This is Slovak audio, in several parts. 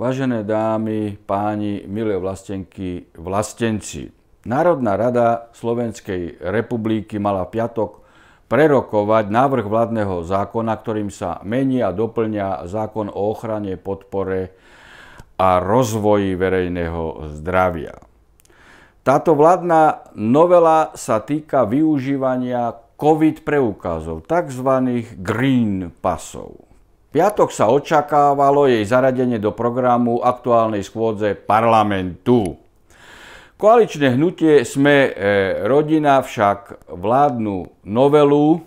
Vážené dámy, páni, milé vlastenky, vlastenci. Národná rada Slovenskej republiky mala piatok prerokovať návrh vládneho zákona, ktorým sa mení a doplňa zákon o ochrane, podpore a rozvoji verejného zdravia. Táto vládna novela sa týka využívania COVID preukazov, tzv. green pasov piatok sa očakávalo jej zaradenie do programu aktuálnej schôdze parlamentu. Koaličné hnutie Sme e, rodina však vládnu novelu,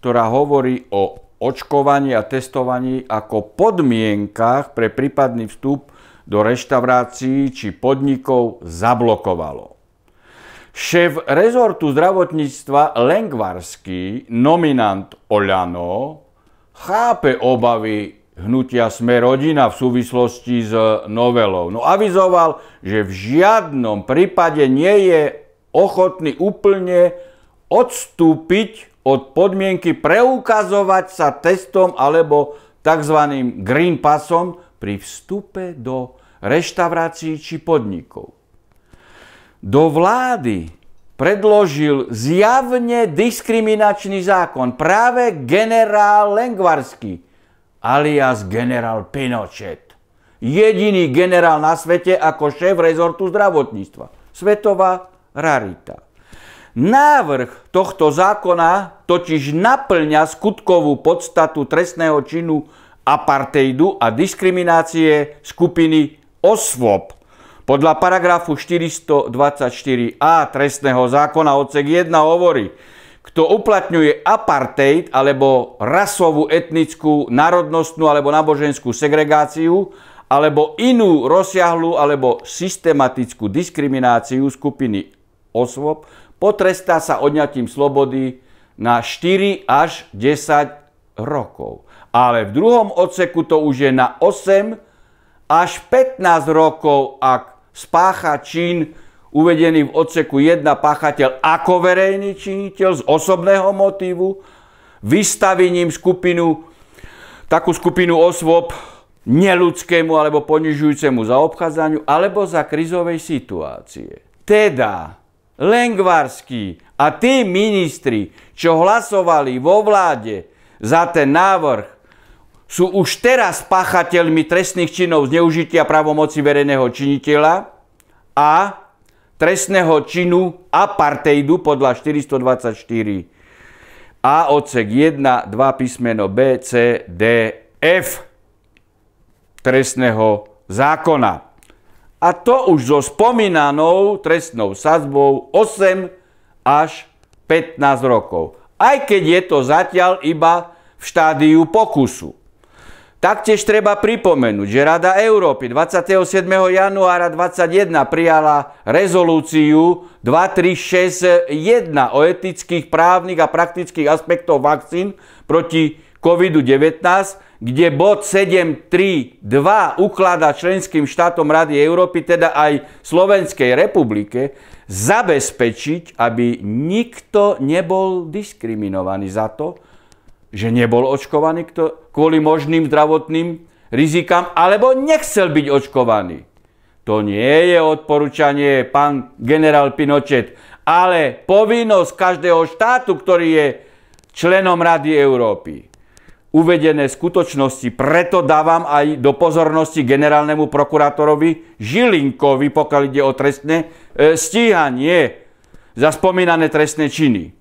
ktorá hovorí o očkovaní a testovaní ako podmienkách pre prípadný vstup do reštaurácií či podnikov zablokovalo. Šéf rezortu zdravotníctva Lengvarský, nominant Oľano, chápe obavy hnutia Sme rodina v súvislosti s novelou. No avizoval, že v žiadnom prípade nie je ochotný úplne odstúpiť od podmienky preukazovať sa testom alebo tzv. green passom pri vstupe do reštaurácií či podnikov. Do vlády predložil zjavne diskriminačný zákon práve generál Lengvarský alias generál Pinochet. Jediný generál na svete ako šéf rezortu zdravotníctva. Svetová rarita. Návrh tohto zákona totiž naplňa skutkovú podstatu trestného činu apartheidu a diskriminácie skupiny osvob. Podľa paragrafu 424a trestného zákona odsek 1 hovorí, kto uplatňuje apartheid alebo rasovú, etnickú, národnostnú alebo náboženskú segregáciu alebo inú rozsiahlu alebo systematickú diskrimináciu skupiny osôb, potrestá sa odňatím slobody na 4 až 10 rokov. Ale v druhom odseku to už je na 8 až 15 rokov, ak spácha čin uvedený v odseku 1 páchateľ ako verejný činiteľ z osobného motívu, vystavením skupinu, takú skupinu osôb neludskému alebo ponižujúcemu zaobchádzaniu alebo za krizovej situácie. Teda Lengvarský a tí ministri, čo hlasovali vo vláde za ten návrh sú už teraz páchateľmi trestných činov zneužitia právomoci verejného činiteľa a trestného činu apartheidu podľa 424 a odsek 1, 2 písmeno B, C, D, F trestného zákona. A to už so spomínanou trestnou sadzbou 8 až 15 rokov. Aj keď je to zatiaľ iba v štádiu pokusu. Taktiež treba pripomenúť, že Rada Európy 27. januára 2021 prijala rezolúciu 2361 o etických, právnych a praktických aspektoch vakcín proti COVID-19, kde bod 732 ukladá členským štátom Rady Európy, teda aj Slovenskej republike, zabezpečiť, aby nikto nebol diskriminovaný za to, že nebol očkovaný, kvôli možným zdravotným rizikám, alebo nechcel byť očkovaný. To nie je odporúčanie, pán generál Pinochet, ale povinnosť každého štátu, ktorý je členom Rady Európy. Uvedené skutočnosti preto dávam aj do pozornosti generálnemu prokurátorovi Žilinkovi, pokiaľ ide o trestné e, stíhanie za spomínané trestné činy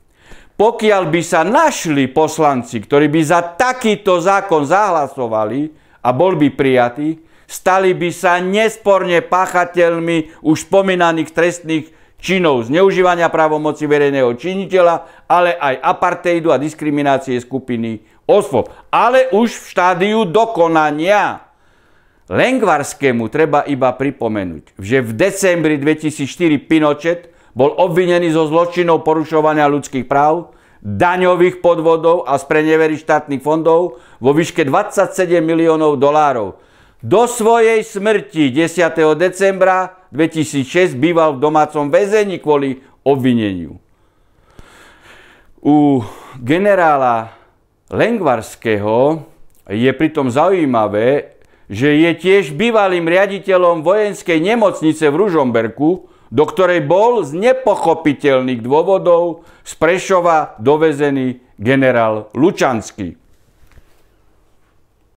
pokiaľ by sa našli poslanci, ktorí by za takýto zákon zahlasovali a bol by prijatý, stali by sa nesporne pachateľmi už spomínaných trestných činov zneužívania právomoci verejného činiteľa, ale aj apartheidu a diskriminácie skupiny osôb. Ale už v štádiu dokonania. Lengvarskému treba iba pripomenúť, že v decembri 2004 Pinochet bol obvinený zo zločinov porušovania ľudských práv daňových podvodov a spreneverí štátnych fondov vo výške 27 miliónov dolárov. Do svojej smrti 10. decembra 2006 býval v domácom väzení kvôli obvineniu. U generála Lengvarského je pritom zaujímavé, že je tiež bývalým riaditeľom vojenskej nemocnice v Ružomberku, do ktorej bol z nepochopiteľných dôvodov z Prešova dovezený generál Lučanský.